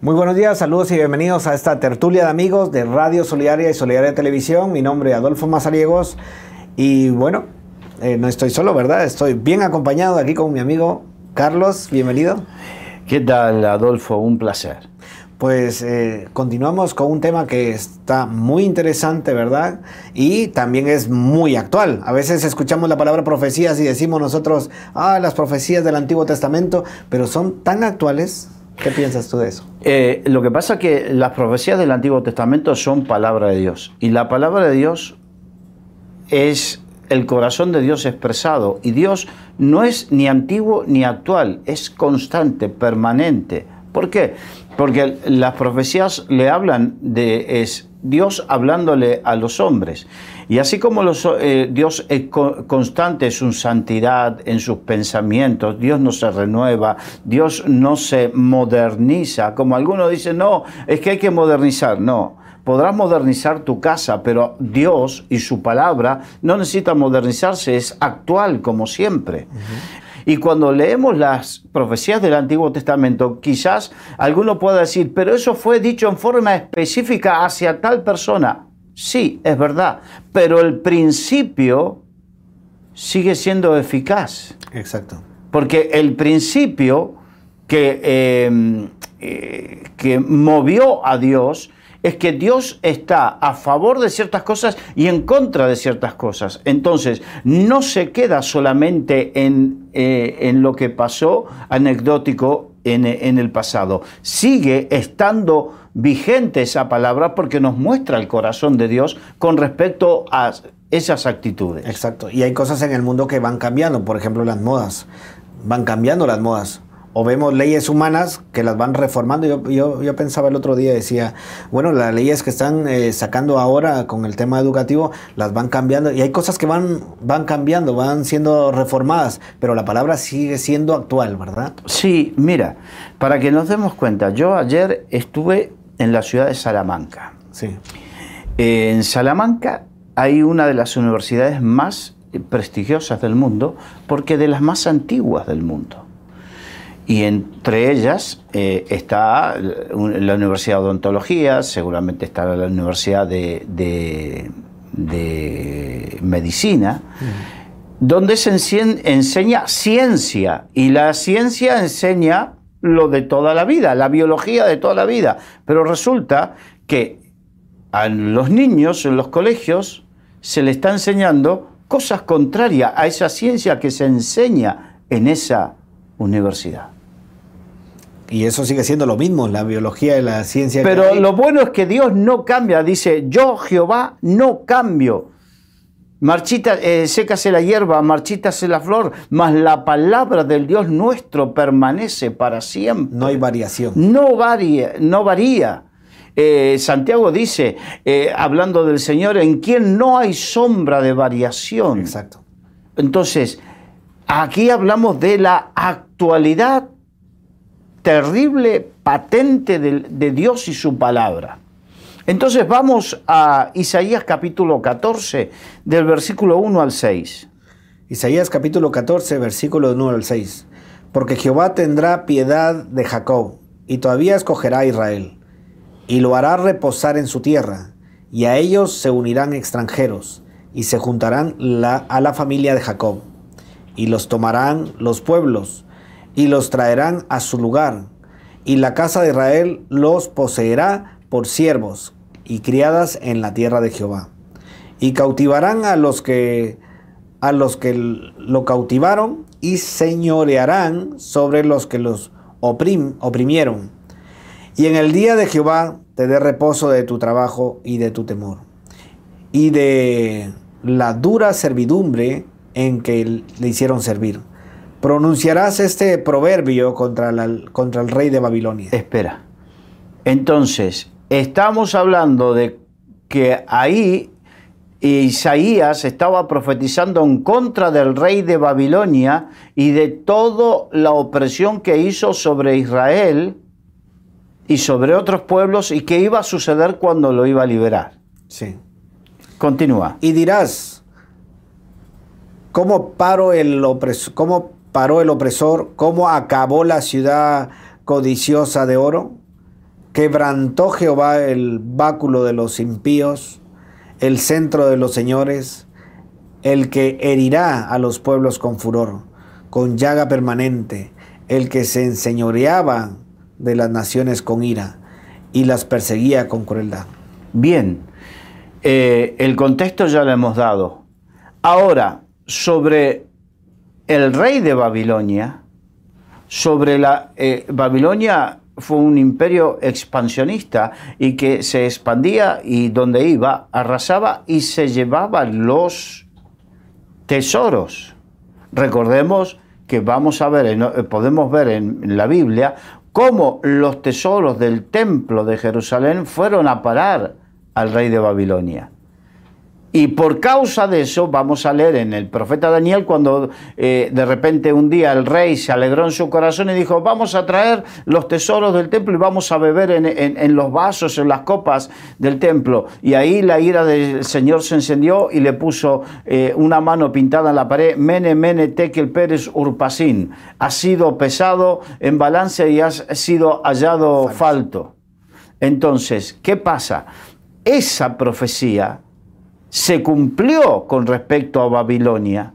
Muy buenos días, saludos y bienvenidos a esta tertulia de amigos de Radio Solidaria y Solidaria Televisión. Mi nombre es Adolfo Mazariegos y bueno, eh, no estoy solo, ¿verdad? Estoy bien acompañado aquí con mi amigo Carlos, bienvenido. ¿Qué tal, Adolfo? Un placer. Pues eh, continuamos con un tema que está muy interesante, ¿verdad? Y también es muy actual. A veces escuchamos la palabra profecías y decimos nosotros, ah, las profecías del Antiguo Testamento, pero son tan actuales ¿Qué piensas tú de eso? Eh, lo que pasa es que las profecías del Antiguo Testamento son palabra de Dios. Y la palabra de Dios es el corazón de Dios expresado. Y Dios no es ni antiguo ni actual, es constante, permanente. ¿Por qué? Porque las profecías le hablan de es Dios hablándole a los hombres. Y así como los, eh, Dios es constante en su santidad, en sus pensamientos, Dios no se renueva, Dios no se moderniza, como algunos dicen, no, es que hay que modernizar, no. Podrás modernizar tu casa, pero Dios y su palabra no necesita modernizarse, es actual como siempre. Y cuando leemos las profecías del Antiguo Testamento, quizás alguno pueda decir, pero eso fue dicho en forma específica hacia tal persona. Sí, es verdad, pero el principio sigue siendo eficaz. Exacto. Porque el principio que, em, eh, que movió a Dios es que Dios está a favor de ciertas cosas y en contra de ciertas cosas. Entonces, no se queda solamente eh, en, lo que pasó anecdótico en, en, el pasado. Sigue estando vigente esa palabra porque nos muestra el corazón de Dios con respecto a esas actitudes. Exacto. Y hay cosas en el mundo que van cambiando, por ejemplo las modas. Van cambiando las modas o vemos leyes humanas que las van reformando. Yo, yo, pensaba el otro día, decía, bueno, las leyes que están eh, sacando ahora con el tema educativo, las van cambiando. Y hay cosas que van, van cambiando, van siendo reformadas, pero la palabra sigue siendo actual, ¿verdad? Sí, mira, para que nos demos cuenta, yo ayer estuve en la ciudad de Salamanca. Eh, en Salamanca hay una de las universidades más prestigiosas del mundo, porque de las más antiguas del mundo. Y entre ellas eh, está eh, la Universidad de Odontología, seguramente está la Universidad de, Medicina, donde se enseña ciencia. Y la ciencia enseña lo de toda la vida, la biología de toda la vida. Pero resulta que a los niños en los colegios se le está enseñando cosas contrarias a esa ciencia que se enseña en esa universidad. Y eso sigue siendo lo mismo, la biología y la ciencia. Pero lo bueno es que Dios no cambia, dice, yo Jehová no cambio. Marchita, eh, sécase la hierba, marchítase la flor, mas la palabra del Dios nuestro permanece para siempre. No hay variación. No varía, no varía. Eh, Santiago dice, eh, hablando del Señor, en quien no hay sombra de variación. Exacto. Entonces, aquí hablamos de la actualidad terrible patente de, Dios y su palabra. Entonces vamos a Isaías capítulo 14, del versículo 1 al 6. Isaías capítulo 14, versículo 1 al 6. Porque Jehová tendrá piedad de Jacob, y todavía escogerá a Israel, y lo hará reposar en su tierra, y a ellos se unirán extranjeros, y se juntarán la, a la familia de Jacob, y los tomarán los pueblos, y los traerán a su lugar. Y la casa de Israel los poseerá por siervos y criadas en la tierra de Jehová. Y cautivarán a los que a los que lo cautivaron y señorearán sobre los que los oprimieron. Y en el día de Jehová te dé reposo de tu trabajo y de tu temor, y de la dura servidumbre en que le hicieron servir pronunciarás este proverbio contra, contra el rey de Babilonia. Espera. Entonces, estamos hablando de que ahí Isaías estaba profetizando en contra del rey de Babilonia y de toda la opresión que hizo sobre Israel y sobre otros pueblos y que iba a suceder cuando lo iba a liberar. Sí. Continúa. Y dirás, ¿cómo paro el opresor? paró el opresor, cómo acabó la ciudad codiciosa de oro. Quebrantó Jehová el báculo de los impíos, el centro de los señores, el que herirá a los pueblos con furor, con llaga permanente, el que se enseñoreaba de las naciones con ira y las perseguía con crueldad. Bien, eh, el contexto ya lo hemos dado. Ahora, sobre el rey de Babilonia, sobre la eh, Babilonia fue un imperio expansionista y que se expandía y donde iba arrasaba y se llevaba los tesoros. Recordemos que vamos a ver, eh, podemos ver en la Biblia cómo los tesoros del templo de Jerusalén fueron a parar al rey de Babilonia. Y por causa de eso vamos a leer en el profeta Daniel cuando eh, de repente un día el rey se alegró en su corazón y dijo, vamos a traer los tesoros del templo y vamos a beber en, los vasos, en las copas del templo. Y ahí la ira del Señor se encendió y le puso eh, una mano pintada en la pared, Mene, Mene, Tekel, peres, Urpacín. Has sido pesado en balance y has sido hallado falto. Entonces, ¿qué pasa? Esa profecía se cumplió con respecto a Babilonia.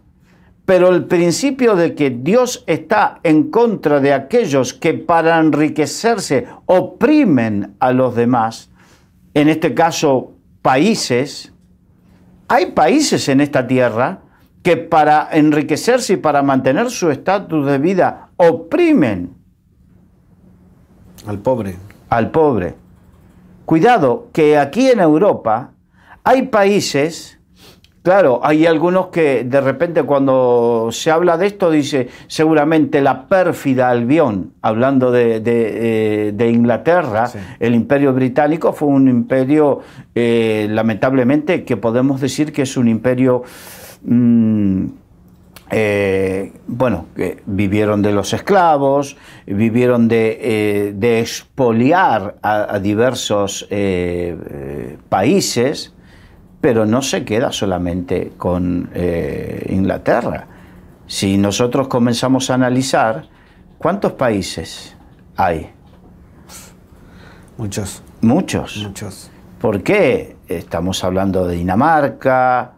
Pero el principio de que Dios está en contra de aquellos que para enriquecerse oprimen a los demás, en este caso países, hay países en esta tierra que para enriquecerse y para mantener su estatus de vida oprimen al pobre. Al pobre. Cuidado, que aquí en Europa hay países, claro, hay algunos que de repente cuando se habla de esto dice seguramente la pérfida Albión, hablando de, eh, Inglaterra, el imperio británico fue un imperio, eh, lamentablemente, que podemos decir que es un imperio... Mm, eh, bueno, que vivieron de los esclavos, vivieron de, expoliar a diversos países, pero no se queda solamente con eh, Inglaterra. Si nosotros comenzamos a analizar, ¿cuántos países hay? Muchos. Muchos. Muchos. ¿Por qué? Estamos hablando de Dinamarca,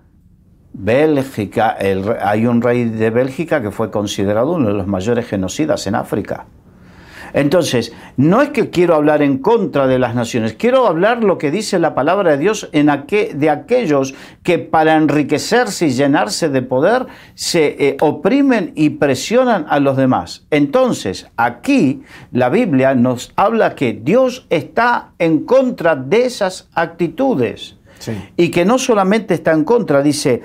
Bélgica. hay un rey de Bélgica que fue considerado uno de los mayores genocidas en África. Entonces, no es que quiero hablar en contra de las naciones, quiero hablar lo que dice la palabra de Dios en de aquellos que para enriquecerse y llenarse de poder se eh, oprimen y presionan a los demás. Entonces, aquí la Biblia nos habla que Dios está en contra de esas actitudes. Y que no solamente está en contra, dice,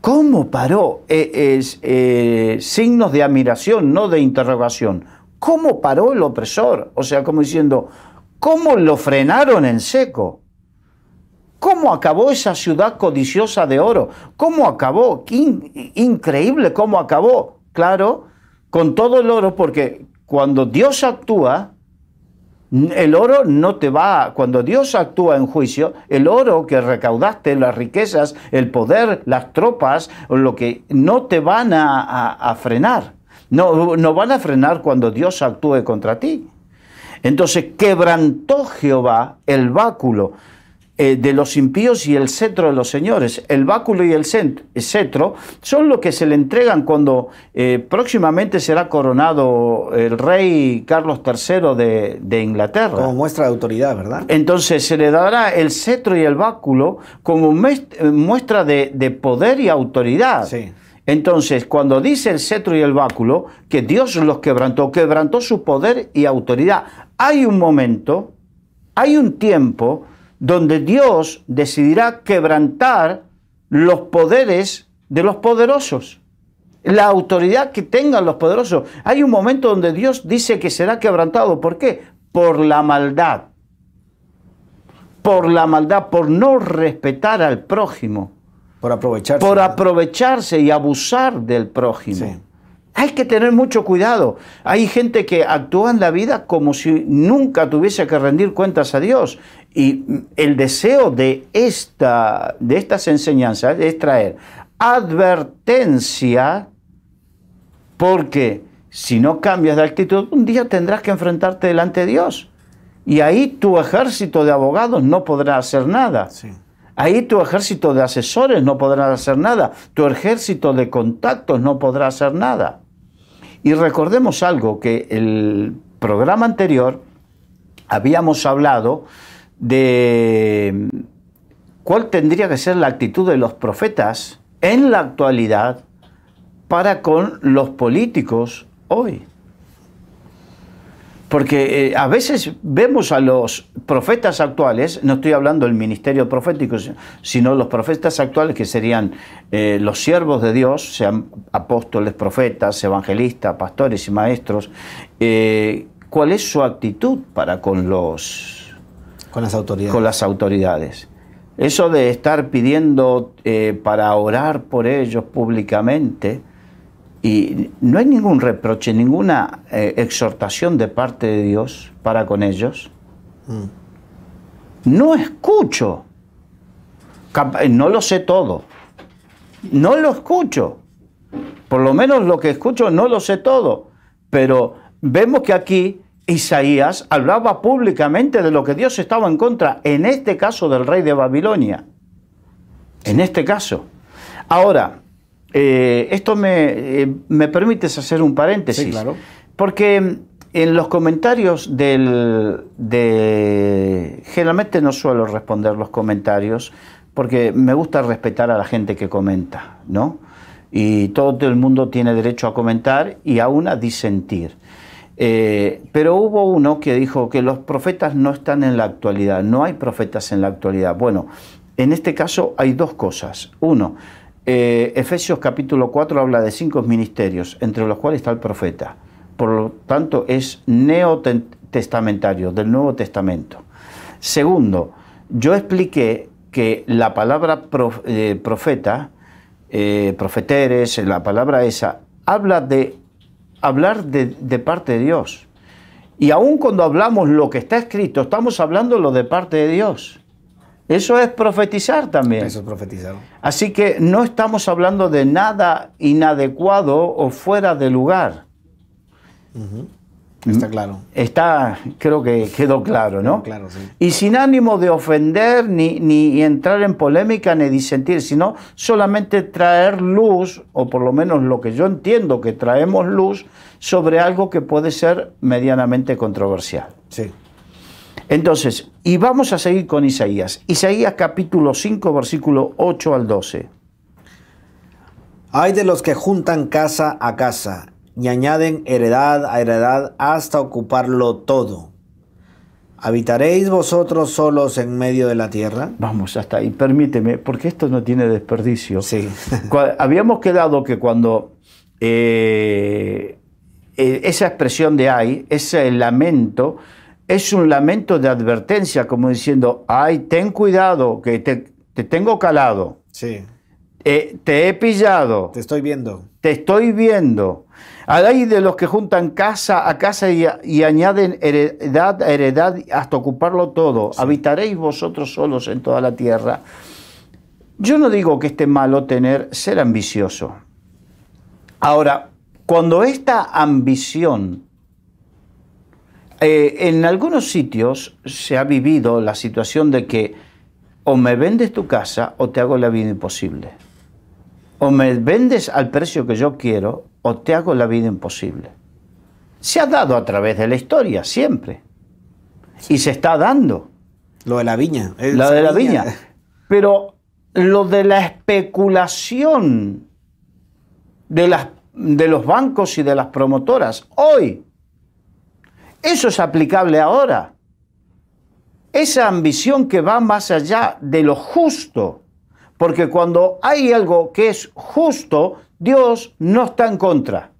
¿Cómo paró? Eh, eh, signos de admiración, no de interrogación cómo paró el opresor. O sea, como diciendo, cómo lo frenaron en seco. ¿Cómo acabó esa ciudad codiciosa de oro? ¿Cómo acabó? increíble cómo acabó. Claro, con todo el oro, porque cuando Dios actúa, el oro no te va, cuando Dios actúa en juicio, el oro que recaudaste, las riquezas, el poder, las tropas, lo que no te van a frenar. No, van a frenar cuando Dios actúe contra ti. Entonces quebrantó Jehová el báculo eh, de los impíos y el cetro de los señores. El báculo y el cetro son lo que se le entregan cuando eh, próximamente será coronado el rey Carlos III de, Inglaterra. Como muestra de autoridad, ¿verdad? Entonces se le dará el cetro y el báculo como eh, muestra de, de poder y autoridad. Sí. Entonces, cuando dice el cetro y el báculo que Dios los quebrantó, quebrantó su poder y autoridad, hay un momento, hay un tiempo donde Dios decidirá quebrantar los poderes de los poderosos, la autoridad que tengan los poderosos. Hay un momento donde Dios dice que será quebrantado. ¿Por qué? Por la maldad. Por la maldad, por no respetar al prójimo por aprovecharse. Por aprovecharse y abusar del prójimo. Hay que tener mucho cuidado. Hay gente que actúa en la vida como si nunca tuviese que rendir cuentas a Dios. Y el deseo de, esta, de estas enseñanzas es traer advertencia porque si no cambias de actitud, un día tendrás que enfrentarte delante de Dios. Y ahí tu ejército de abogados no podrá hacer nada. Sí. Ahí tu ejército de asesores no podrá hacer nada, tu ejército de contactos no podrá hacer nada. Y recordemos algo, que el programa anterior habíamos hablado de cuál tendría que ser la actitud de los profetas en la actualidad para con los políticos hoy. Porque eh, a veces vemos a los profetas actuales, no estoy hablando del ministerio profético, sino los profetas actuales que serían eh, los siervos de Dios, sean apóstoles, profetas, evangelistas, pastores y maestros, eh, ¿cuál es su actitud para con los... Con las autoridades. Con las autoridades. Eso de estar pidiendo para orar por ellos públicamente, y no hay ningún reproche, ninguna eh, exhortación de parte de Dios para con ellos. Mm. No escucho. Eh, no lo sé todo. No lo escucho. Por lo menos lo que escucho no lo sé todo. Pero vemos que aquí Isaías hablaba públicamente de lo que Dios estaba en contra, en este caso del rey de Babilonia. En este caso. Ahora, eh, esto eh, me, permites hacer un paréntesis. claro. Porque en los comentarios del. De, generalmente no suelo responder los comentarios porque me gusta respetar a la gente que comenta, ¿no? Y todo el mundo tiene derecho a comentar y aún a disentir. Eh, pero hubo uno que dijo que los profetas no están en la actualidad, no hay profetas en la actualidad. Bueno, en este caso hay dos cosas. Uno, eh, Efesios capítulo 4 habla de cinco ministerios, entre los cuales está el profeta. Por lo tanto, es neotestamentario, del Nuevo Testamento. Segundo, yo expliqué que la palabra eh, profeta, eh, profeteres, la palabra esa, habla de hablar de, parte de Dios. Y aún cuando hablamos lo que está escrito, estamos hablándolo de parte de Dios. Eso es profetizar también. Eso es profetizar. Así que no estamos hablando de nada inadecuado o fuera de lugar. Está mm. claro. Está, creo que quedó claro, ¿no? Claro, sí. Y sin ánimo de ofender, ni, ni entrar en polémica, ni disentir, sino solamente traer luz, o por lo menos lo que yo entiendo que traemos luz, sobre algo que puede ser medianamente controversial. Sí. Entonces, y vamos a seguir con Isaías. Isaías capítulo 5, versículo 8 al 12. Hay de los que juntan casa a casa y añaden heredad a heredad hasta ocuparlo todo. ¿Habitaréis vosotros solos en medio de la tierra? Vamos, hasta ahí. Permíteme, porque esto no tiene desperdicio. Sí. Habíamos quedado que cuando eh, eh, esa expresión de hay, ese lamento, es un lamento de advertencia, como diciendo, ay, ten cuidado, que te, tengo calado. Sí. Eh, te he pillado. Te estoy viendo. Te estoy viendo. Hay de los que juntan casa a casa y, añaden heredad a heredad hasta ocuparlo todo. Habitaréis vosotros solos en toda la tierra. Yo no digo que esté malo tener ser ambicioso. Ahora, cuando esta ambición eh, en algunos sitios se ha vivido la situación de que o me vendes tu casa o te hago la vida imposible. O me vendes al precio que yo quiero o te hago la vida imposible. Se ha dado a través de la historia, siempre. Y se está dando. Lo de la viña. lo de la viña. viña. Pero lo de la especulación de, las, de los bancos y de las promotoras hoy eso es aplicable ahora. Esa ambición que va más allá de lo justo. Porque cuando hay algo que es justo, Dios no está en contra.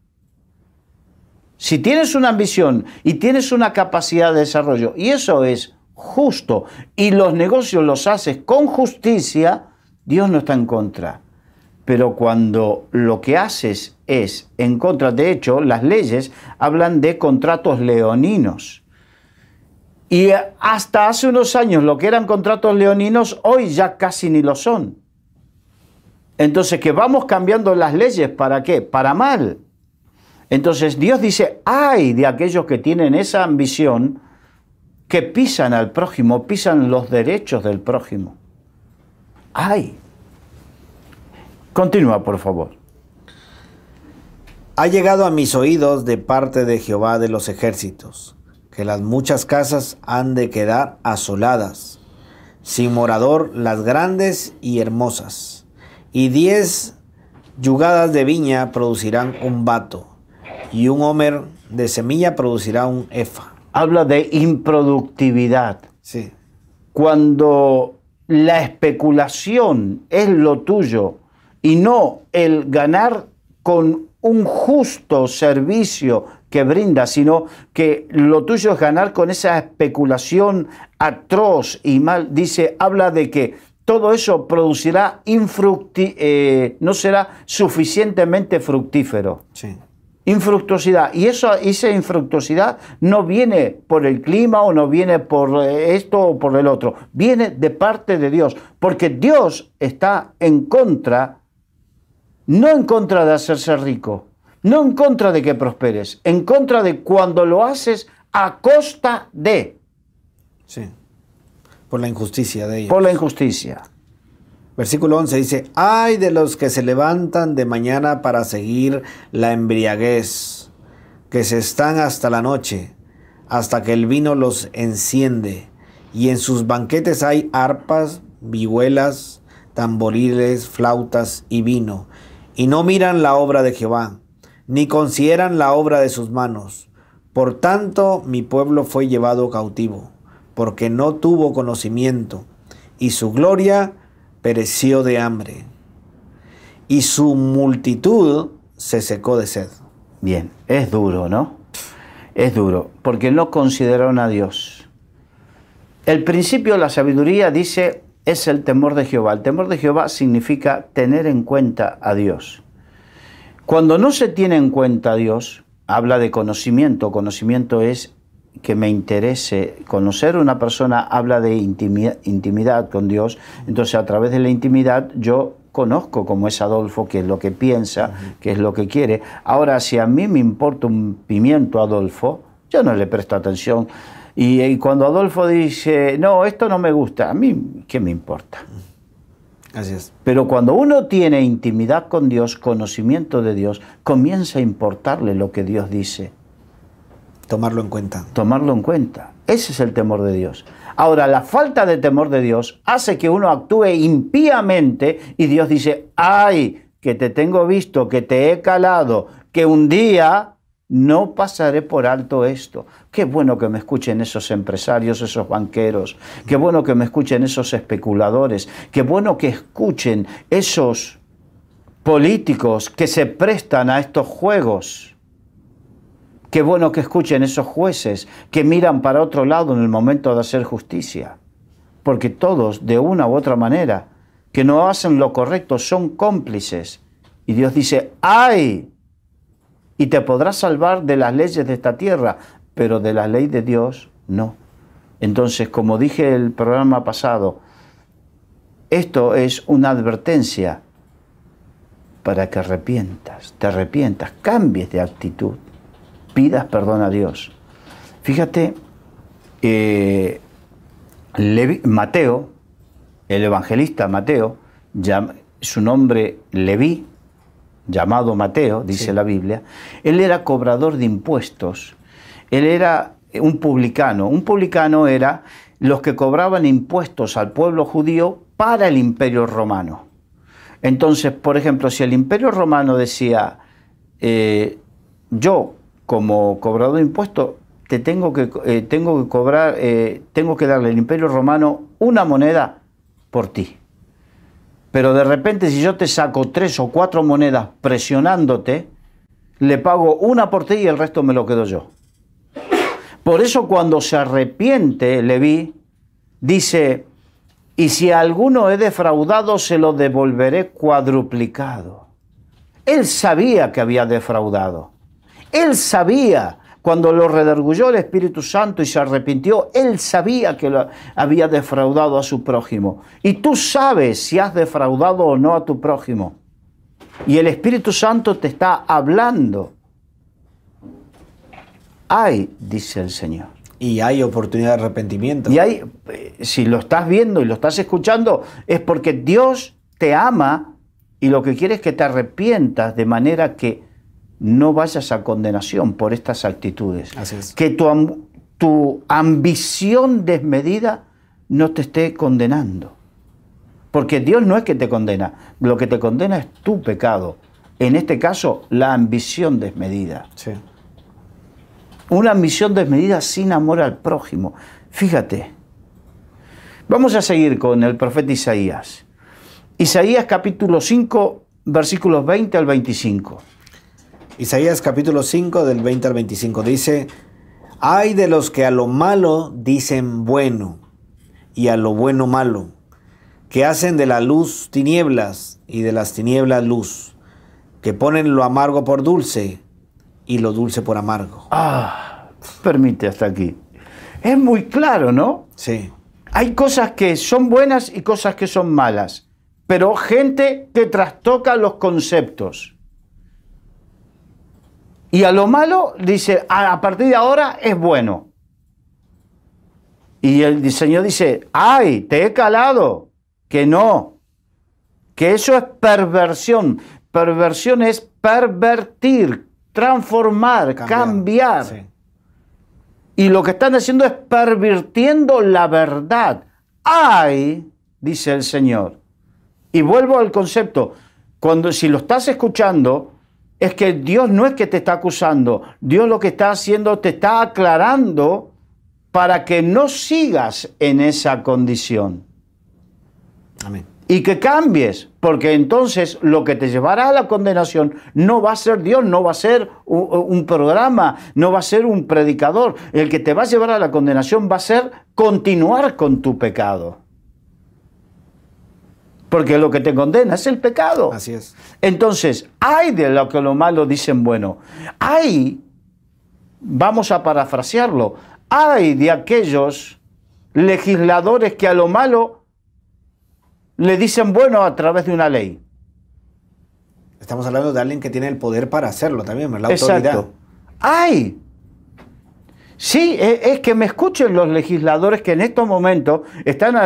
Si tienes una ambición y tienes una capacidad de desarrollo, y eso es justo, y los negocios los haces con justicia, Dios no está en contra pero cuando lo que haces es en contra, de hecho, las leyes hablan de contratos leoninos. Y hasta hace unos años lo que eran contratos leoninos, hoy ya casi ni lo son. Entonces, que vamos cambiando las leyes, ¿para qué? Para mal. Entonces Dios dice, ay de aquellos que tienen esa ambición, que pisan al prójimo, pisan los derechos del prójimo. Ay, Continúa, por favor. Ha llegado a mis oídos de parte de Jehová de los ejércitos, que las muchas casas han de quedar asoladas, sin morador las grandes y hermosas, y diez yugadas de viña producirán un vato, y un homer de semilla producirá un efa. Habla de improductividad. Sí. Cuando la especulación es lo tuyo, y no el ganar con un justo servicio que brinda, sino que lo tuyo es ganar con esa especulación atroz y mal. Dice, habla de que todo eso producirá infructi eh, no será suficientemente fructífero. Infructuosidad. Y eso, esa infructuosidad no viene por el clima o no viene por eh, esto o por el otro. Viene de parte de Dios. Porque Dios está en contra no en contra de hacerse rico, no en contra de que prosperes, en contra de cuando lo haces a costa de. Sí. Por la injusticia de ellos. Por la injusticia. Versículo 11 dice, ay de los que se levantan de mañana para seguir la embriaguez, que se están hasta la noche, hasta que el vino los enciende, y en sus banquetes hay arpas, vihuelas, tamboriles, flautas y vino, y no miran la obra de Jehová, ni consideran la obra de sus manos. Por tanto, mi pueblo fue llevado cautivo, porque no tuvo conocimiento, y su gloria pereció de hambre, y su multitud se secó de sed. Bien, es duro, ¿no? Es duro, porque no consideraron a Dios. El principio de la sabiduría dice, es el temor de Jehová. El temor de Jehová significa tener en cuenta a Dios. Cuando no se tiene en cuenta a Dios, habla de conocimiento. Conocimiento es que me interese conocer una persona, habla de intimidad, intimidad con Dios. Entonces a través de la intimidad yo conozco cómo es Adolfo, qué es lo que piensa, qué es lo que quiere. Ahora, si a mí me importa un pimiento Adolfo, yo no le presto atención y, cuando Adolfo dice, no, esto no me gusta, a mí, ¿qué me importa? Así Pero cuando uno tiene intimidad con Dios, conocimiento de Dios, comienza a importarle lo que Dios dice. Tomarlo en cuenta. Tomarlo en cuenta. Ese es el temor de Dios. Ahora, la falta de temor de Dios hace que uno actúe impíamente y Dios dice, ay, que te tengo visto, que te he calado, que un día no pasaré por alto esto. Qué bueno que me escuchen esos empresarios, esos banqueros. Qué bueno que me escuchen esos especuladores. Qué bueno que escuchen esos políticos que se prestan a estos juegos. Qué bueno que escuchen esos jueces que miran para otro lado en el momento de hacer justicia. Porque todos, de una u otra manera, que no hacen lo correcto, son cómplices. Y Dios dice, ¡ay! y te podrás salvar de las leyes de esta tierra, pero de la ley de Dios no. Entonces, como dije el programa pasado, esto es una advertencia para que arrepientas, te arrepientas, cambies de actitud, pidas perdón a Dios. Fíjate, eh, Mateo, el evangelista Mateo, su nombre Leví, llamado Mateo, dice la Biblia, él era cobrador de impuestos, él era un publicano. Un publicano era los que cobraban impuestos al pueblo judío para el imperio romano. Entonces, por ejemplo, si el imperio romano decía, eh, yo como cobrador de impuestos, te tengo que, eh, tengo que cobrar, eh, tengo que darle al imperio romano una moneda por ti. Pero de repente si yo te saco tres o cuatro monedas presionándote, le pago una por ti y el resto me lo quedo yo. Por eso cuando se arrepiente Levi, dice, y si alguno he defraudado, se lo devolveré cuadruplicado. Él sabía que había defraudado. Él sabía cuando lo redargulló el Espíritu Santo y se arrepintió, él sabía que lo había defraudado a su prójimo. Y tú sabes si has defraudado o no a tu prójimo. Y el Espíritu Santo te está hablando. Hay, dice el Señor. Y hay oportunidad de arrepentimiento. Y hay, eh, si lo estás viendo y lo estás escuchando, es porque Dios te ama y lo que quiere es que te arrepientas de manera que no vayas a condenación por estas actitudes. Que tu, ambición desmedida no te esté condenando. Porque Dios no es que te condena, lo que te condena es tu pecado. En este caso, la ambición desmedida. Una ambición desmedida sin amor al prójimo. Fíjate. Vamos a seguir con el profeta Isaías. Isaías capítulo 5, versículos 20 al 25. Isaías capítulo 5 del 20 al 25 dice, hay de los que a lo malo dicen bueno y a lo bueno malo, que hacen de la luz tinieblas y de las tinieblas luz, que ponen lo amargo por dulce y lo dulce por amargo. Ah, permite hasta aquí. Es muy claro, ¿no? Sí. Hay cosas que son buenas y cosas que son malas, pero gente que trastoca los conceptos. Y a lo malo dice, a partir de ahora es bueno. Y el Señor dice, ay, te he calado, que no, que eso es perversión. Perversión es pervertir, transformar, cambiar. Y lo que están haciendo es pervirtiendo la verdad. Ay, dice el Señor. Y vuelvo al concepto, cuando si lo estás escuchando, es que Dios no es que te está acusando, Dios lo que está haciendo te está aclarando para que no sigas en esa condición. Y que cambies, porque entonces lo que te llevará a la condenación no va a ser Dios, no va a ser un programa, no va a ser un predicador. El que te va a llevar a la condenación va a ser continuar con tu pecado porque lo que te condena es el pecado. Así es. Entonces, hay de lo que lo malo dicen bueno. Hay, vamos a parafrasearlo, hay de aquellos legisladores que a lo malo le dicen bueno a través de una ley. Estamos hablando de alguien que tiene el poder para hacerlo también, la autoridad. Hay Sí, es que me escuchen los legisladores que en estos momentos están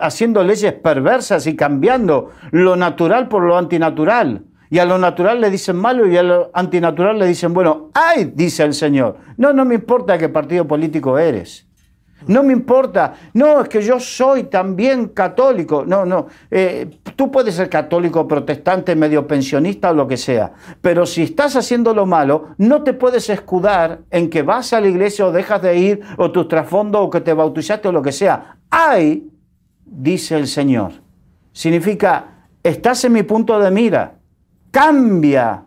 haciendo leyes perversas y cambiando lo natural por lo antinatural. Y a lo natural le dicen malo y a lo antinatural le dicen bueno. ¡Ay! dice el Señor. No, no me importa qué partido político eres. No me importa. No, es que yo soy también católico. No, no. Eh, Tú puedes ser católico, protestante, medio pensionista o lo que sea, pero si estás haciendo lo malo, no te puedes escudar en que vas a la iglesia o dejas de ir o tus trasfondo o que te bautizaste o lo que sea. Hay, dice el Señor. Significa, estás en mi punto de mira. Cambia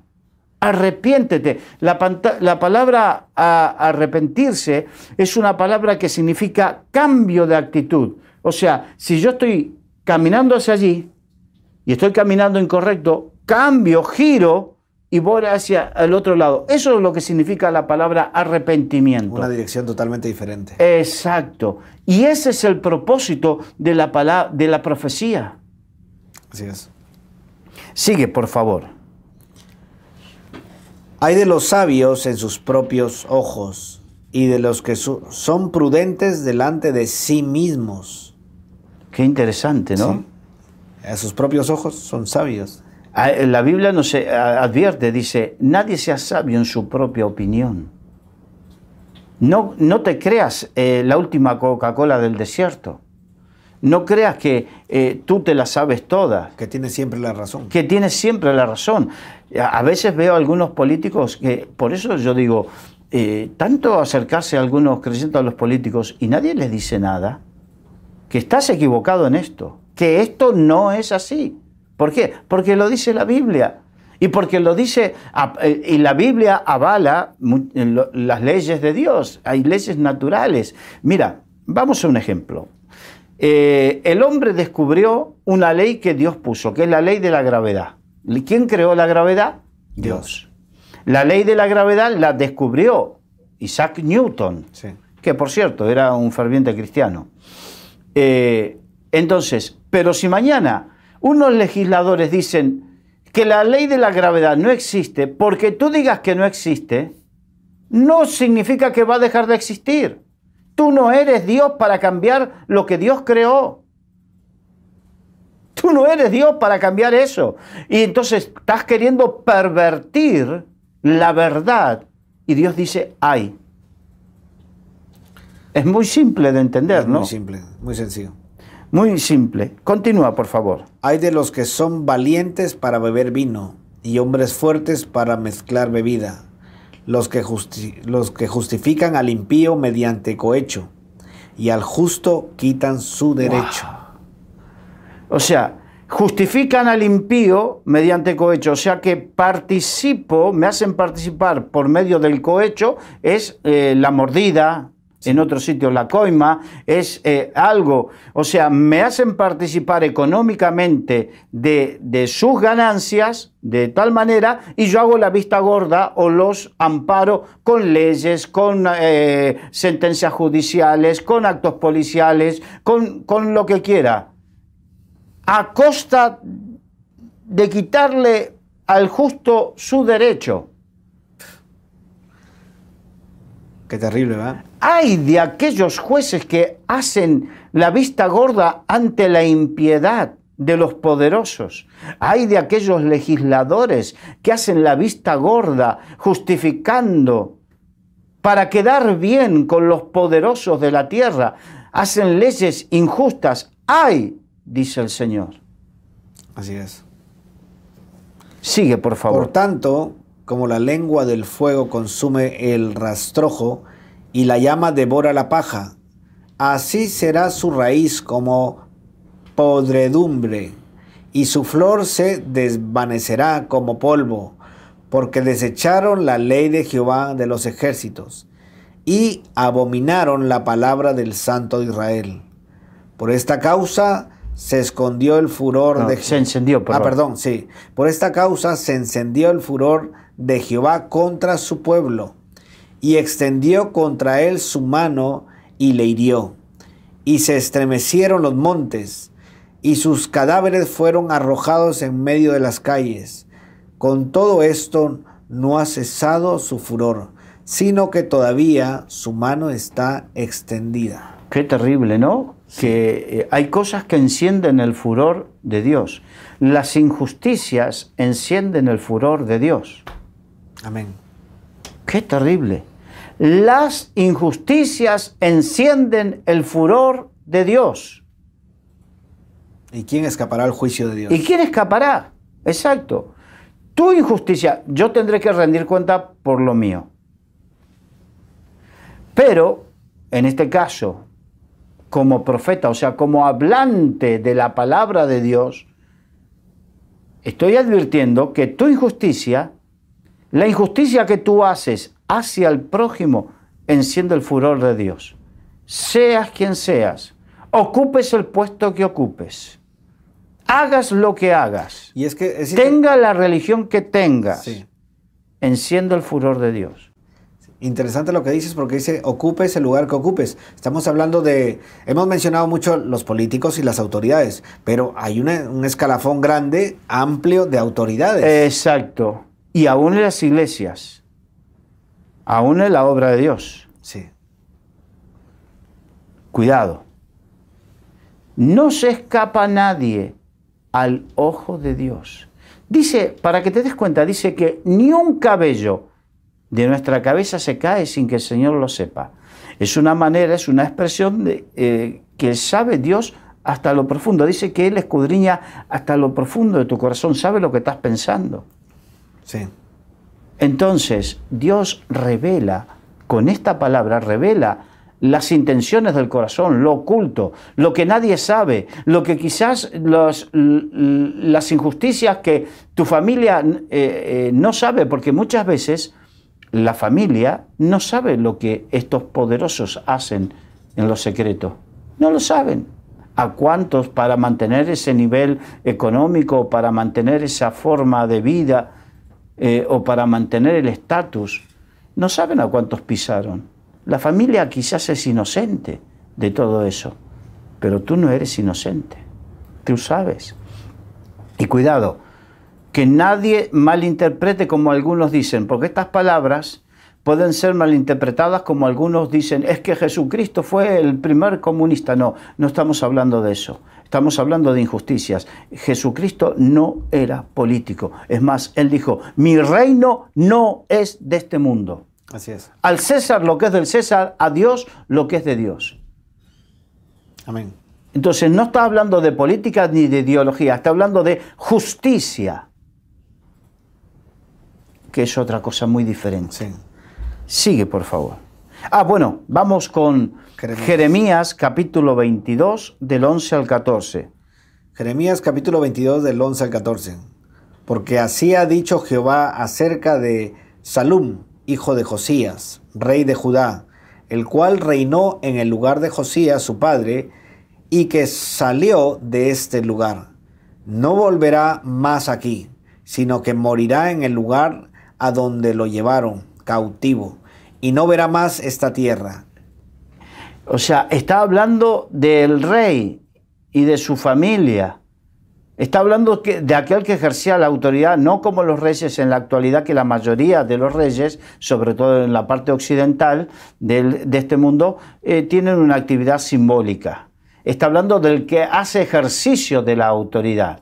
Arrepiéntete. La, palabra arrepentirse es una palabra que significa cambio de actitud. O sea, si yo estoy caminando hacia allí y estoy caminando incorrecto, cambio, giro y voy hacia el otro lado. Eso es lo que significa la palabra arrepentimiento. Una dirección totalmente diferente. Exacto. Y ese es el propósito de la, palabra, de la profecía. Así es. Sigue, por favor. Hay de los sabios en sus propios ojos y de los que son prudentes delante de sí mismos. Qué interesante, ¿no? a sus propios ojos son sabios. La Biblia nos advierte, dice, nadie sea sabio en su propia opinión. No, no te creas eh, la última Coca-Cola del desierto. No creas que eh, tú te la sabes toda. Que tienes siempre la razón. Que tienes siempre la razón. A veces veo a algunos políticos que, por eso yo digo, eh, tanto acercarse a algunos creyentes a los políticos y nadie les dice nada, que estás equivocado en esto que esto no es así. ¿Por qué? Porque lo dice la Biblia. Y porque lo dice, eh, y la Biblia avala eh, las leyes de Dios, hay leyes naturales. Mira, vamos a un ejemplo. Eh, el hombre descubrió una ley que Dios puso, que es la ley de la gravedad. ¿Quién creó la gravedad? Dios. La ley de la gravedad la descubrió Isaac Newton, que por cierto era un ferviente cristiano. entonces, pero si mañana unos legisladores dicen que la ley de la gravedad no existe porque tú digas que no existe, no significa que va a dejar de existir. Tú no eres Dios para cambiar lo que Dios creó. Tú no eres Dios para cambiar eso. Y entonces estás queriendo pervertir la verdad. Y Dios dice, ¡ay! Es muy simple de entender, ¿no? Muy simple, muy sencillo. Muy simple. Continúa, por favor. Hay de los que son valientes para beber vino y hombres fuertes para mezclar bebida, los que, los que justifican al impío mediante cohecho y al justo quitan su derecho. O sea, justifican al impío mediante cohecho, o sea que participo, me hacen participar por medio del cohecho, es eh, la mordida, en otros sitio la coima, es eh, algo, o sea, me hacen participar económicamente de, sus ganancias de tal manera y yo hago la vista gorda o los amparo con leyes, con eh, sentencias judiciales, con actos policiales, con, con lo que quiera, a costa de quitarle al justo su derecho. Qué terrible, ¿verdad? Ay de aquellos jueces que hacen la vista gorda ante la impiedad de los poderosos. Ay de aquellos legisladores que hacen la vista gorda justificando para quedar bien con los poderosos de la tierra. Hacen leyes injustas. Ay, dice el Señor. Así es. Sigue, por favor. Por tanto, como la lengua del fuego consume el rastrojo y la llama devora la paja, así será su raíz como podredumbre, y su flor se desvanecerá como polvo, porque desecharon la ley de Jehová de los ejércitos, y abominaron la palabra del Santo de Israel. Por esta causa se escondió el furor de... Se encendió, ah, perdón. Ah, perdón, sí. Por esta causa se encendió el furor de Jehová contra su pueblo, y extendió contra él su mano y le hirió. Y se estremecieron los montes, y sus cadáveres fueron arrojados en medio de las calles. Con todo esto no ha cesado su furor, sino que todavía su mano está extendida. Qué terrible, ¿no? Que eh, hay cosas que encienden el furor de Dios. Las injusticias encienden el furor de Dios. Amén. Qué terrible. Las injusticias encienden el furor de Dios. ¿Y quién escapará al juicio de Dios? ¿Y quién escapará? Exacto. Tu injusticia, yo tendré que rendir cuenta por lo mío. Pero, en este caso, como profeta, o sea, como hablante de la palabra de Dios, estoy advirtiendo que tu injusticia la injusticia que tú haces hacia el prójimo enciende el furor de Dios. Seas quien seas, ocupes el puesto que ocupes, hagas lo que hagas, tenga la religión que tengas, enciende el furor de Dios. Interesante lo que dices porque dice, ocupes el lugar que ocupes. Estamos hablando de, hemos mencionado mucho los políticos y las autoridades, pero hay un escalafón grande, amplio de autoridades. Exacto y aún en las iglesias, aún en la obra de Dios. Sí. Cuidado. No se escapa nadie al ojo de Dios. Dice, para que te des cuenta, dice que ni un cabello de nuestra cabeza se cae sin que el Señor lo sepa. Es una manera, es una expresión de, eh, que sabe Dios hasta lo profundo. Dice que Él escudriña hasta lo profundo de tu corazón, sabe lo que estás pensando. Sí. Entonces, Dios revela, con esta palabra, revela las intenciones del corazón, lo oculto, lo que nadie sabe, lo que quizás las injusticias que tu familia eh, eh, no sabe, porque muchas veces la familia no sabe lo que estos poderosos hacen en los secretos. No lo saben. ¿A cuántos para mantener ese nivel económico, para mantener esa forma de vida? Eh, o para mantener el estatus. No saben a cuántos pisaron. La familia quizás es inocente de todo eso, pero tú no eres inocente, tú sabes. Y cuidado, que nadie malinterprete como algunos dicen, porque estas palabras pueden ser malinterpretadas como algunos dicen, es que Jesucristo fue el primer comunista. No, no estamos hablando de eso. Estamos hablando de injusticias. Jesucristo no era político. Es más, él dijo, mi reino no es de este mundo. Así es. Al César lo que es del César, a Dios lo que es de Dios. Amén. Entonces no está hablando de política ni de ideología, está hablando de justicia, que es otra cosa muy diferente. Sigue, por favor. Ah, bueno, vamos con Jeremías. capítulo 22 del 11 al 14. Jeremías capítulo 22 del 11 al 14. Porque así ha dicho Jehová acerca de Salum, hijo de Josías, rey de Judá, el cual reinó en el lugar de Josías, su padre, y que salió de este lugar. No volverá más aquí, sino que morirá en el lugar a donde lo llevaron cautivo y no verá más esta tierra. O sea, está hablando del rey y de su familia. Está hablando de aquel que ejercía la autoridad, no como los reyes en la actualidad, que la mayoría de los reyes, sobre todo en la parte occidental de este mundo, eh, tienen una actividad simbólica. Está hablando del que hace ejercicio de la autoridad.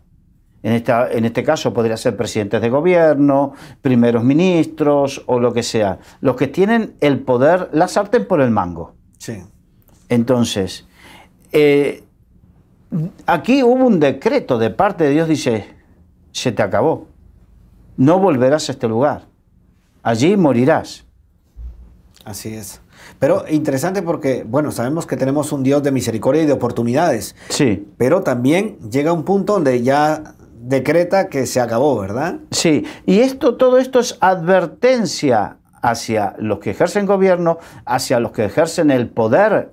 En, este caso podría ser presidentes de gobierno, primeros ministros o lo que sea. Los que tienen el poder, la sarten por el mango. Sí. Entonces, eh, aquí hubo un decreto de parte de Dios, dice, se te acabó. No volverás a este lugar. Allí morirás. Así es. Pero interesante porque, bueno, sabemos que tenemos un Dios de misericordia y de oportunidades. Sí. Pero también llega un punto donde ya decreta que se acabó, ¿verdad? Sí, y esto, todo esto es advertencia hacia los que ejercen gobierno, hacia los que ejercen el poder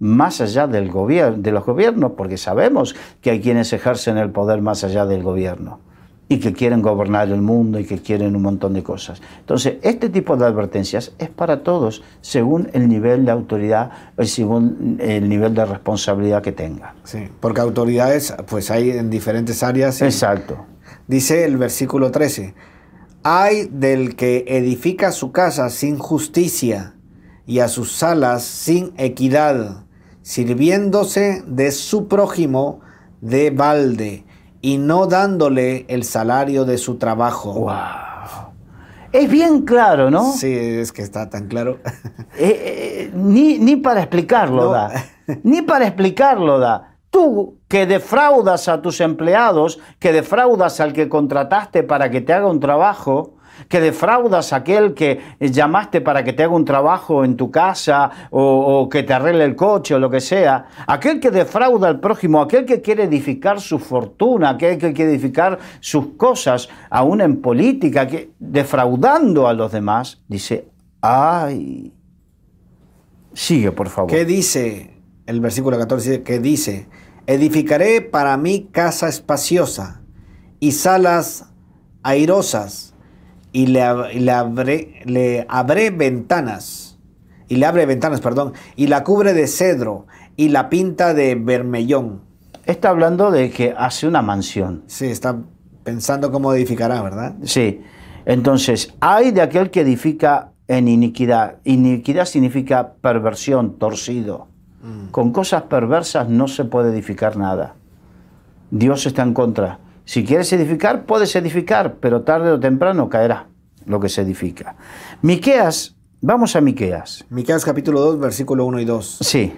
más allá del gobierno, de los gobiernos, porque sabemos que hay quienes ejercen el poder más allá del gobierno y que quieren gobernar el mundo y que quieren un montón de cosas. Entonces, este tipo de advertencias es para todos, según el nivel de autoridad, eh, según eh, el nivel de responsabilidad que tenga. Sí, porque autoridades pues hay en diferentes áreas. Exacto. Dice el versículo 13, hay del que edifica su casa sin justicia y a sus salas sin equidad, sirviéndose de su prójimo de balde y no dándole el salario de su trabajo. Es bien claro, ¿no? Sí, es que está tan claro. Eh, eh, ni, para explicarlo da. Ni para explicarlo da. Tú que defraudas a tus empleados, que defraudas al que contrataste para que te haga un trabajo, que defraudas a aquel que llamaste para que te haga un trabajo en tu casa o, que te arregle el coche o lo que sea, aquel que defrauda al prójimo, aquel que quiere edificar su fortuna, aquel que quiere edificar sus cosas, aún en política, que, defraudando a los demás, dice, ay, sigue por favor. ¿Qué dice el versículo 14? Que dice, edificaré para mí casa espaciosa y salas airosas y le, abre, le abre ventanas, y le abre ventanas, perdón, y la cubre de cedro y la pinta de bermellón. Está hablando de que hace una mansión. Sí, está pensando cómo edificará, ¿verdad? Sí. Entonces, hay de aquel que edifica en iniquidad. Iniquidad significa perversión, torcido. Mm. Con cosas perversas no se puede edificar nada. Dios está en contra. Si quieres edificar, puedes edificar, pero tarde o temprano caerá lo que se edifica. Miqueas, vamos a Miqueas. Miqueas capítulo 2, versículo 1 y 2. Sí.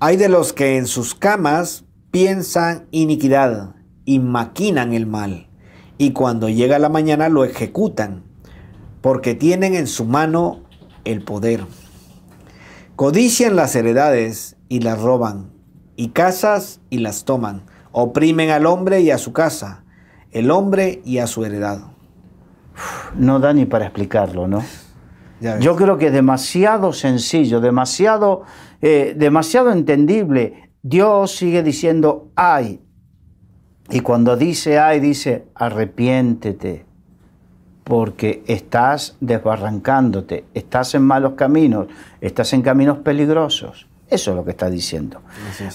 Hay de los que en sus camas piensan iniquidad y maquinan el mal, y cuando llega la mañana lo ejecutan, porque tienen en su mano el poder. Codician las heredades y las roban, y casas y las toman. Oprimen al hombre y a su casa el hombre y a su heredado. No da ni para explicarlo, ¿no? Yo creo que es demasiado sencillo, demasiado, eh, demasiado entendible. Dios sigue diciendo, ay. Y cuando dice ay, dice, arrepiéntete, porque estás desbarrancándote, estás en malos caminos, estás en caminos peligrosos. Eso es lo que está diciendo.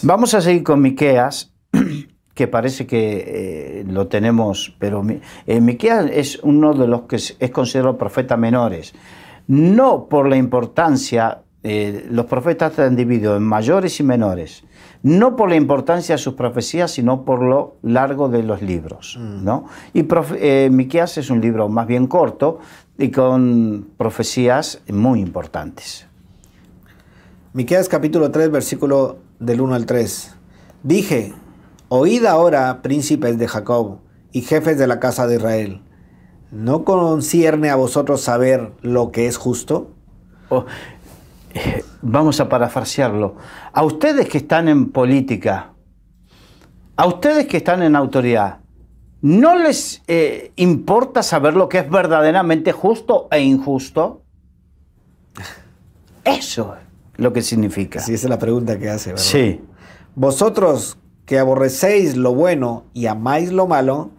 Vamos a seguir con Miqueas que parece que eh, lo tenemos, pero eh, Miqueas es uno de los que es, considerado profeta menores, no por la importancia, eh, los profetas han dividido en mayores y menores, no por la importancia de sus profecías, sino por lo largo de los libros. Mm. ¿no? Y eh, Miqueas es un libro más bien corto y con profecías muy importantes. Miqueas capítulo 3, versículo del 1 al 3. Dije, Oíd ahora, príncipes de Jacob y jefes de la casa de Israel, ¿no concierne a vosotros saber lo que es justo? Oh, eh, vamos a parafrasearlo. A ustedes que están en política, a ustedes que están en autoridad, ¿no les eh, importa saber lo que es verdaderamente justo e injusto? Eso es lo que significa. Sí, esa es la pregunta que hace, Sí. Vosotros que aborrecéis lo bueno y amáis lo malo,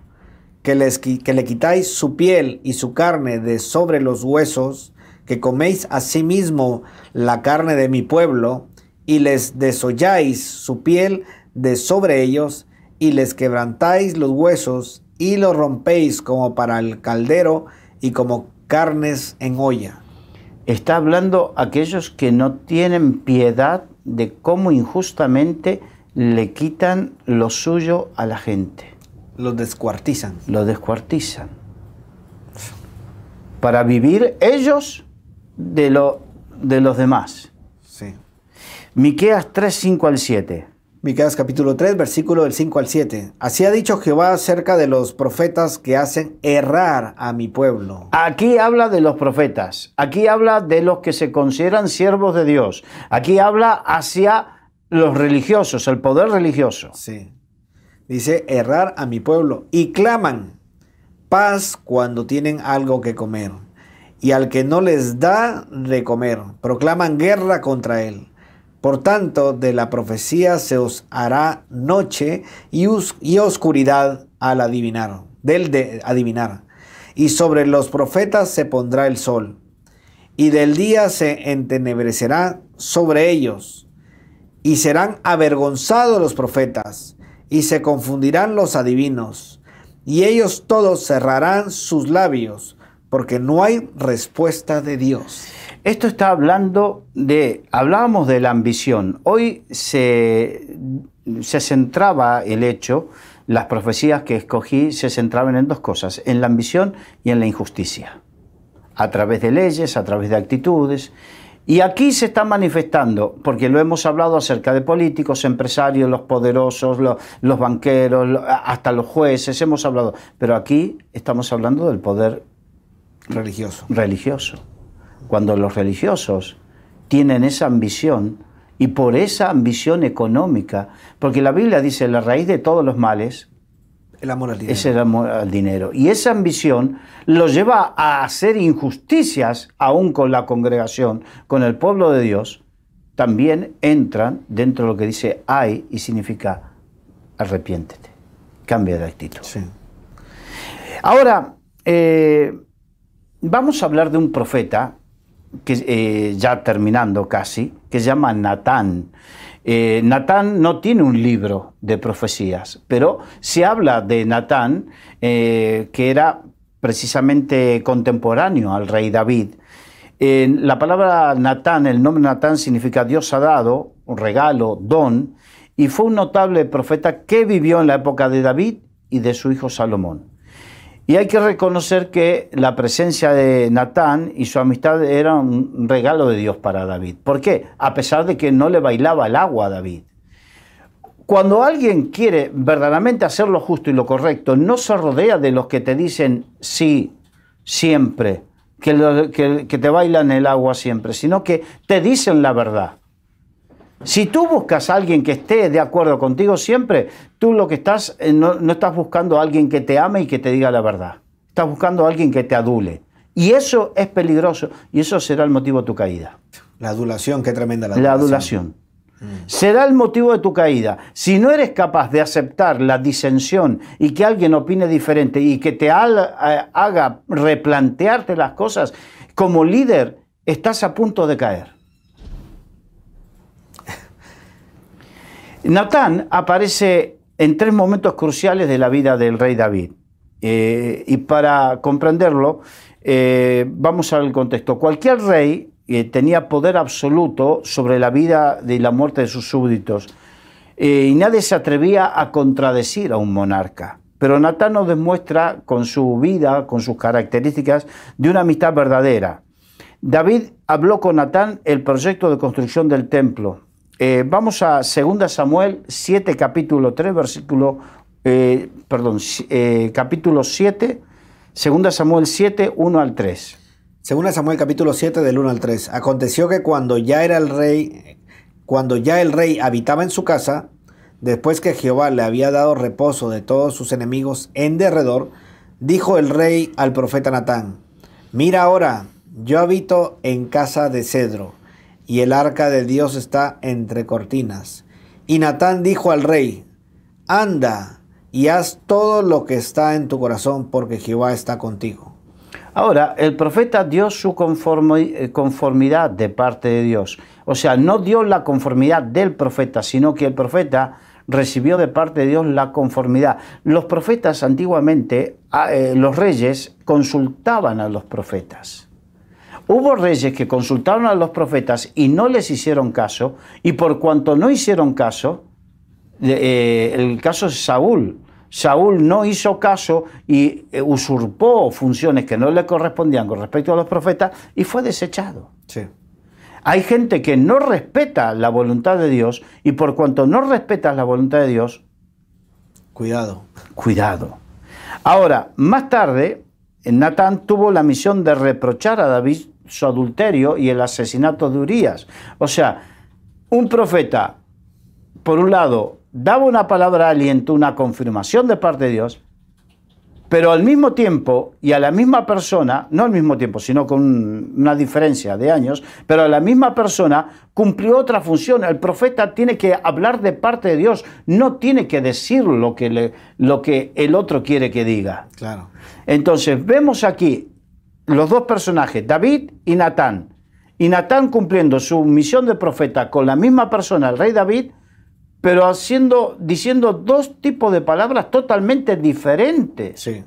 que, les, que le quitáis su piel y su carne de sobre los huesos, que coméis asimismo la carne de mi pueblo, y les desolláis su piel de sobre ellos, y les quebrantáis los huesos, y los rompéis como para el caldero, y como carnes en olla. Está hablando aquellos que no tienen piedad de cómo injustamente le quitan lo suyo a la gente. Los descuartizan. lo descuartizan. Para vivir ellos de, lo, de los demás. Sí. Miqueas 3, 5 al 7. Miqueas capítulo 3, versículo del 5 al 7. Así ha dicho Jehová acerca de los profetas que hacen errar a mi pueblo. Aquí habla de los profetas, aquí habla de los que se consideran siervos de Dios, aquí habla hacia los religiosos, el poder religioso. Sí. Dice, errar a mi pueblo y claman paz cuando tienen algo que comer. Y al que no les da de comer, proclaman guerra contra él. Por tanto, de la profecía se os hará noche y, y oscuridad al adivinar, del de adivinar. Y sobre los profetas se pondrá el sol, y del día se entenebrecerá sobre ellos y serán avergonzados los profetas, y se confundirán los adivinos, y ellos todos cerrarán sus labios, porque no hay respuesta de Dios. Esto está hablando de, hablábamos de la ambición, hoy se, se centraba el hecho, las profecías que escogí se centraban en dos cosas, en la ambición y en la injusticia, a través de leyes, a través de actitudes, y aquí se está manifestando, porque lo hemos hablado acerca de políticos, empresarios, los poderosos, los, banqueros, hasta los jueces, hemos hablado, pero aquí estamos hablando del poder religioso. religioso. Cuando los religiosos tienen esa ambición y por esa ambición económica, porque la Biblia dice la raíz de todos los males el amor al dinero. Es el amor al dinero. Y esa ambición lo lleva a hacer injusticias aún con la congregación, con el pueblo de Dios. También entran dentro de lo que dice hay y significa arrepiéntete, cambia de actitud. Ahora, eh, vamos a hablar de un profeta, que, eh, ya terminando casi, que se llama Natán. Eh, Natán no tiene un libro de profecías, pero se habla de Natán, eh, que era precisamente contemporáneo al rey David. la palabra Natán, el nombre Natán significa Dios ha dado, un regalo, don, y fue un notable profeta que vivió en la época de David y de su hijo Salomón. Y hay que reconocer que la presencia de Natán y su amistad era un regalo de Dios para David. ¿Por qué? A pesar de que no le bailaba el agua a David. Cuando alguien quiere verdaderamente hacer lo justo y lo correcto, no se rodea de los que te dicen sí, siempre, que, que te bailan el agua siempre, sino que te dicen la verdad. Si tú buscas a alguien que esté de acuerdo contigo siempre, tú lo que estás, eh, no, estás buscando a alguien que te ame y que te diga la verdad. Estás buscando a alguien que te adule. Y eso es peligroso y eso será el motivo de tu caída. La adulación, qué tremenda la adulación. La adulación. Mm. Será el motivo de tu caída. Si no eres capaz de aceptar la disensión y que alguien opine diferente y que te eh, haga replantearte las cosas, como líder estás a punto de caer. Natán aparece en tres momentos cruciales de la vida del rey David. Eh, y para comprenderlo, eh, vamos al contexto. Cualquier rey eh, tenía poder absoluto sobre la vida y la muerte de sus súbditos. y nadie se atrevía a contradecir a un monarca. Pero Natán nos demuestra con su vida, con sus características, de una amistad verdadera. David habló con Natán el proyecto de construcción del templo eh, vamos a 2 Samuel 7, capítulo 3, versículo, eh, perdón, eh, capítulo 7, 2 Samuel 7, 1 al 3. 2 Samuel capítulo 7 del 1 al 3. Aconteció que cuando ya era el rey, cuando ya el rey habitaba en su casa, después que Jehová le había dado reposo de todos sus enemigos en derredor, dijo el rey al profeta Natán, mira ahora, yo habito en casa de cedro y el arca de Dios está entre cortinas. Y Natán dijo al rey, anda y haz todo lo que está en tu corazón, porque Jehová está contigo. Ahora, el profeta dio su eh, conformidad de parte de Dios. O sea, no dio la conformidad del profeta, sino que el profeta recibió de parte de Dios la conformidad. Los profetas antiguamente, ah, eh, los reyes, consultaban a los profetas. Hubo reyes que consultaron a los profetas y no les hicieron caso, y por cuanto no hicieron caso, eh, el caso es Saúl. Saúl no hizo caso y eh, usurpó funciones que no le correspondían con respecto a los profetas y fue desechado. Hay gente que no respeta la voluntad de Dios y por cuanto no respetas la voluntad de Dios... Cuidado. Cuidado. Ahora, más tarde, Natán tuvo la misión de reprochar a David su adulterio y el asesinato de Urias. O sea, un profeta, por un lado, daba una palabra aliento, una confirmación de parte de Dios, pero al mismo tiempo y a la misma persona, no al mismo tiempo, sino con una diferencia de años, pero a la misma persona cumplió otra función. El profeta tiene que hablar de parte de Dios, no tiene que decir lo que, lo que el otro quiere que diga. Claro. Entonces, vemos aquí los dos personajes, David y Natán. Y Natán cumpliendo su misión de profeta con la misma persona, el rey David, pero haciendo, diciendo dos tipos de palabras totalmente diferentes. Sí.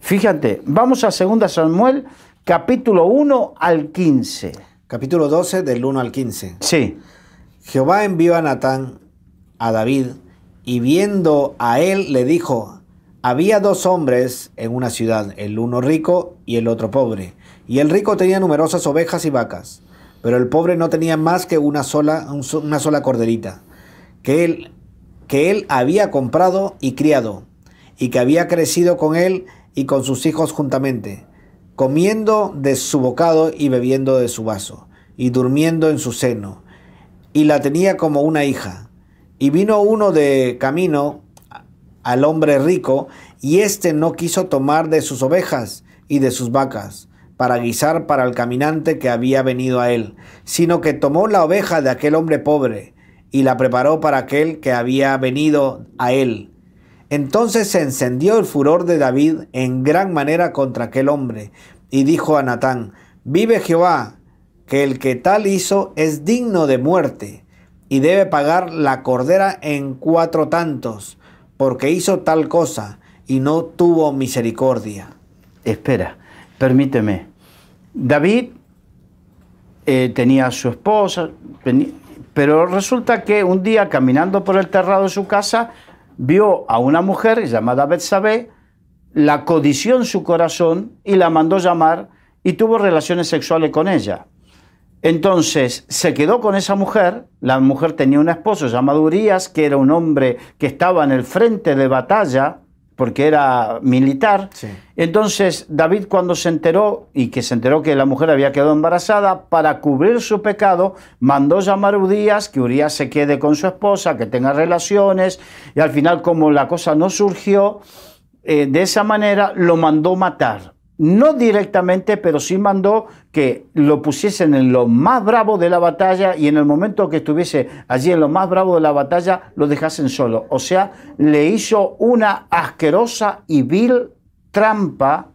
Fíjate, vamos a 2 Samuel, capítulo 1 al 15. Capítulo 12, del 1 al 15. Sí. Jehová envió a Natán a David y viendo a él le dijo, había dos hombres en una ciudad, el uno rico y el otro pobre. Y el rico tenía numerosas ovejas y vacas, pero el pobre no tenía más que una sola, una sola corderita, que él, que él había comprado y criado, y que había crecido con él y con sus hijos juntamente, comiendo de su bocado y bebiendo de su vaso, y durmiendo en su seno, y la tenía como una hija. Y vino uno de camino al hombre rico, y éste no quiso tomar de sus ovejas y de sus vacas para guisar para el caminante que había venido a él, sino que tomó la oveja de aquel hombre pobre y la preparó para aquel que había venido a él. Entonces se encendió el furor de David en gran manera contra aquel hombre, y dijo a Natán, Vive Jehová, que el que tal hizo es digno de muerte, y debe pagar la cordera en cuatro tantos, porque hizo tal cosa y no tuvo misericordia. Espera, permíteme. David eh, tenía a su esposa, pero resulta que un día caminando por el terrado de su casa vio a una mujer llamada Betsabé, la codició en su corazón y la mandó llamar y tuvo relaciones sexuales con ella. Entonces se quedó con esa mujer, la mujer tenía un esposo llamado Urias, que era un hombre que estaba en el frente de batalla, porque era militar. Entonces David cuando se enteró y que se enteró que la mujer había quedado embarazada, para cubrir su pecado, mandó llamar a Urias, que Urias se quede con su esposa, que tenga relaciones, y al final como la cosa no surgió, eh, de esa manera lo mandó matar no directamente, pero sí mandó que lo pusiesen en lo más bravo de la batalla y en el momento que estuviese allí en lo más bravo de la batalla, lo dejasen solo. O sea, le hizo una asquerosa y vil trampa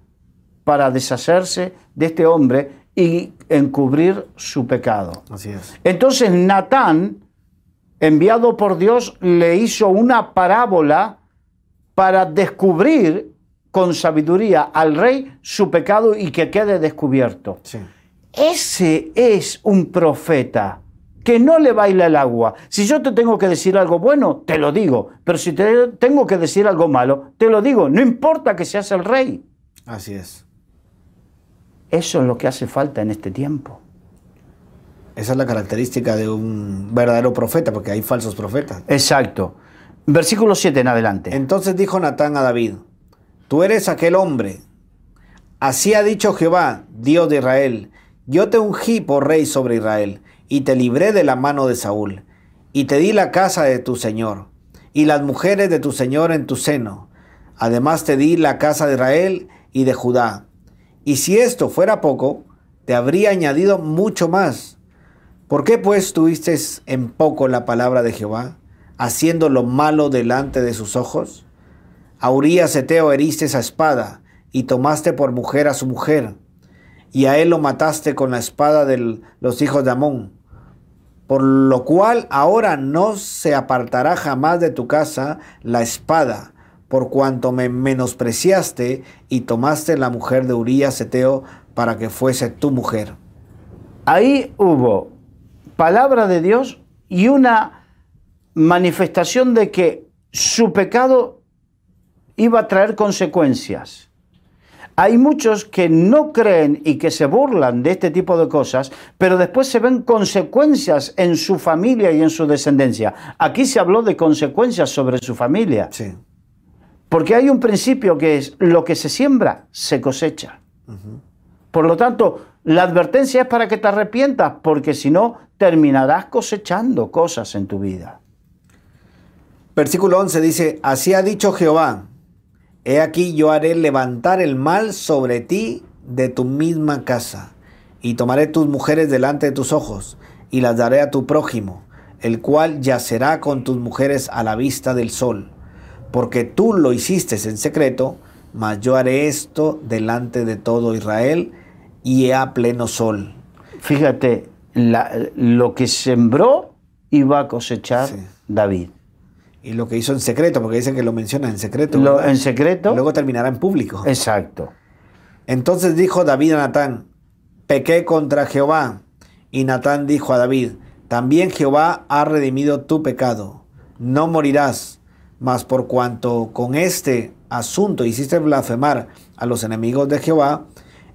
para deshacerse de este hombre y encubrir su pecado. Así es. Entonces Natán, enviado por Dios, le hizo una parábola para descubrir con sabiduría al rey su pecado y que quede descubierto. Ese es un profeta que no le baila el agua. Si yo te tengo que decir algo bueno, te lo digo. Pero si te tengo que decir algo malo, te lo digo. No importa que seas el rey. Así es. Eso es lo que hace falta en este tiempo. Esa es la característica de un verdadero profeta, porque hay falsos profetas. Exacto. Versículo 7 en adelante. Entonces dijo Natán a David, Tú eres aquel hombre. Así ha dicho Jehová, Dios de Israel. Yo te ungí por rey sobre Israel, y te libré de la mano de Saúl, y te di la casa de tu Señor, y las mujeres de tu Señor en tu seno. Además te di la casa de Israel y de Judá. Y si esto fuera poco, te habría añadido mucho más. ¿Por qué pues tuviste en poco la palabra de Jehová, haciendo lo malo delante de sus ojos? A Urías Eteo heriste esa espada, y tomaste por mujer a su mujer, y a él lo mataste con la espada de los hijos de Amón. Por lo cual ahora no se apartará jamás de tu casa la espada, por cuanto me menospreciaste y tomaste la mujer de Urías Eteo para que fuese tu mujer. Ahí hubo palabra de Dios y una manifestación de que su pecado iba a traer consecuencias. Hay muchos que no creen y que se burlan de este tipo de cosas, pero después se ven consecuencias en su familia y en su descendencia. Aquí se habló de consecuencias sobre su familia. Porque hay un principio que es lo que se siembra, se cosecha. Por lo tanto, la advertencia es para que te arrepientas, porque si no, terminarás cosechando cosas en tu vida. Versículo 11 dice, así ha dicho Jehová, He aquí yo haré levantar el mal sobre ti de tu misma casa, y tomaré tus mujeres delante de tus ojos, y las daré a tu prójimo, el cual yacerá con tus mujeres a la vista del sol, porque tú lo hiciste en secreto, mas yo haré esto delante de todo Israel y a pleno sol. Fíjate, lo que sembró iba a cosechar David. Y lo que hizo en secreto, porque dicen que lo menciona en secreto. en secreto. luego terminará en público. Exacto. Entonces dijo David a Natán, pequé contra Jehová. Y Natán dijo a David, también Jehová ha redimido tu pecado, no morirás, mas por cuanto con este asunto hiciste blasfemar a los enemigos de Jehová,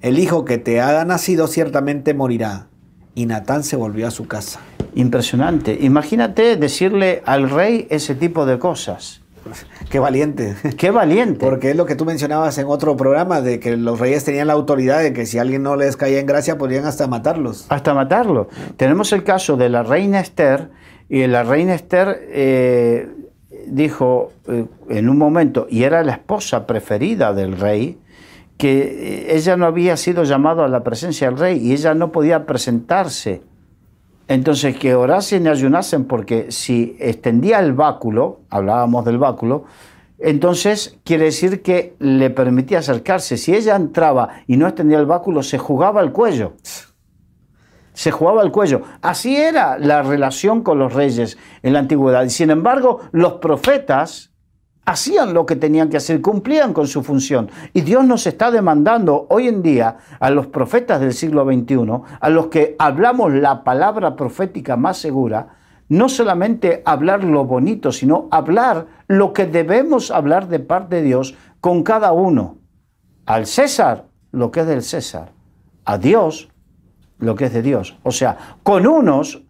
el hijo que te ha nacido ciertamente morirá. Y Natán se volvió a su casa. Impresionante. Imagínate decirle al rey ese tipo de cosas. Qué valiente. Qué valiente. Porque es lo que tú mencionabas en otro programa, de que los reyes tenían la autoridad de que si alguien no les caía en gracia podían hasta matarlos. Hasta matarlos. Tenemos el caso de la reina Esther, y la reina Esther eh, dijo eh, en un momento, y era la esposa preferida del rey, que eh, ella no había sido llamada a la presencia del rey y ella no podía presentarse. Entonces, que orasen y ayunasen, porque si extendía el báculo, hablábamos del báculo, entonces quiere decir que le permitía acercarse. Si ella entraba y no extendía el báculo, se jugaba el cuello. Se jugaba el cuello. Así era la relación con los reyes en la antigüedad. Sin embargo, los profetas, hacían lo que tenían que hacer, cumplían con su función. Y Dios nos está demandando hoy en día a los profetas del siglo XXI, a los que hablamos la palabra profética más segura, no solamente hablar lo bonito, sino hablar lo que debemos hablar de parte de Dios con cada uno. Al César lo que es del César, a Dios lo que es de Dios. O sea, con unos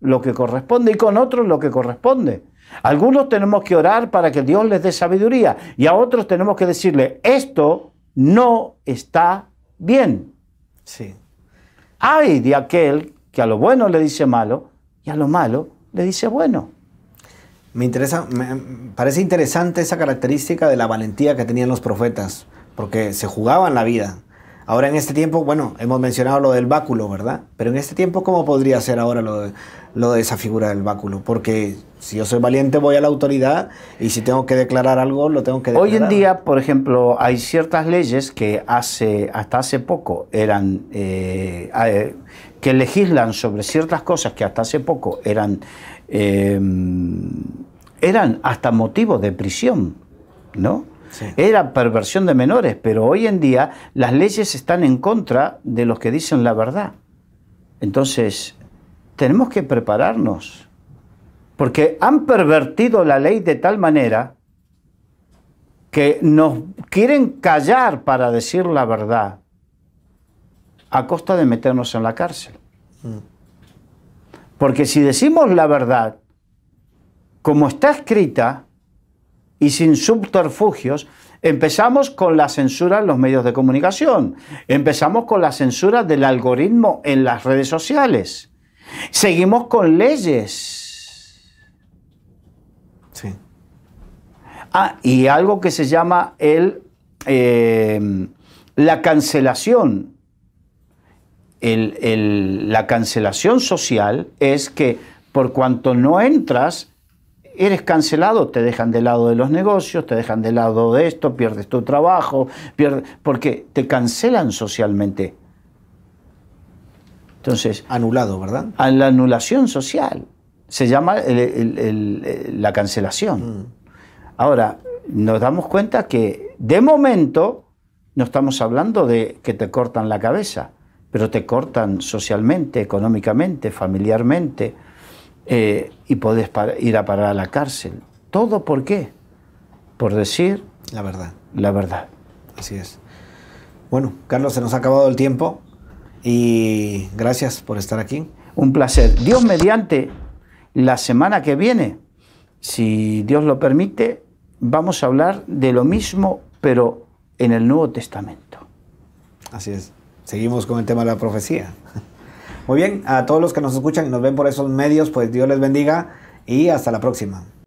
lo que corresponde y con otros lo que corresponde. Algunos tenemos que orar para que Dios les dé sabiduría y a otros tenemos que decirle, esto no está bien. Sí. Ay de aquel que a lo bueno le dice malo y a lo malo le dice bueno. Me me parece interesante esa característica de la valentía que tenían los profetas, porque se jugaban la vida. Ahora en este tiempo, bueno, hemos mencionado lo del báculo, ¿verdad? Pero en este tiempo, ¿cómo podría ser ahora lo de, esa figura del báculo? Porque si yo soy valiente voy a la autoridad y si tengo que declarar algo, lo tengo que declarar. Hoy en día, por ejemplo, hay ciertas leyes que hace, hasta hace poco eran, eh, eh, que legislan sobre ciertas cosas que hasta hace poco eran, eh, eran hasta motivo de prisión, ¿no? Era perversión de menores, pero hoy en día las leyes están en contra de los que dicen la verdad. Entonces, tenemos que prepararnos, porque han pervertido la ley de tal manera que nos quieren callar para decir la verdad a costa de meternos en la cárcel. Mm. Porque si decimos la verdad, como está escrita, y sin subterfugios, empezamos con la censura en los medios de comunicación, empezamos con la censura del algoritmo en las redes sociales, seguimos con leyes. Sí. Ah, y algo que se llama el, em, la cancelación. la cancelación social es que por cuanto no entras eres cancelado, te dejan de lado de los negocios, te dejan de lado de esto, pierdes tu trabajo, pierdes, porque te cancelan socialmente. Entonces. Anulado, ¿verdad? A la anulación social. Se llama la cancelación. Mm. Ahora, nos damos cuenta que de momento no estamos hablando de que te cortan la cabeza, pero te cortan socialmente, económicamente, familiarmente eh, y podés ir a parar a la cárcel. ¿Todo por qué? Por decir... La verdad. La verdad. Así es. Bueno, Carlos, se nos ha acabado el tiempo y gracias por estar aquí. Un placer. Dios mediante, la semana que viene, si Dios lo permite, vamos a hablar de lo mismo, pero en el Nuevo Testamento. Así es. Seguimos con el tema de la profecía. Muy bien, a todos los que nos escuchan y nos ven por esos medios, pues Dios les bendiga y hasta la próxima.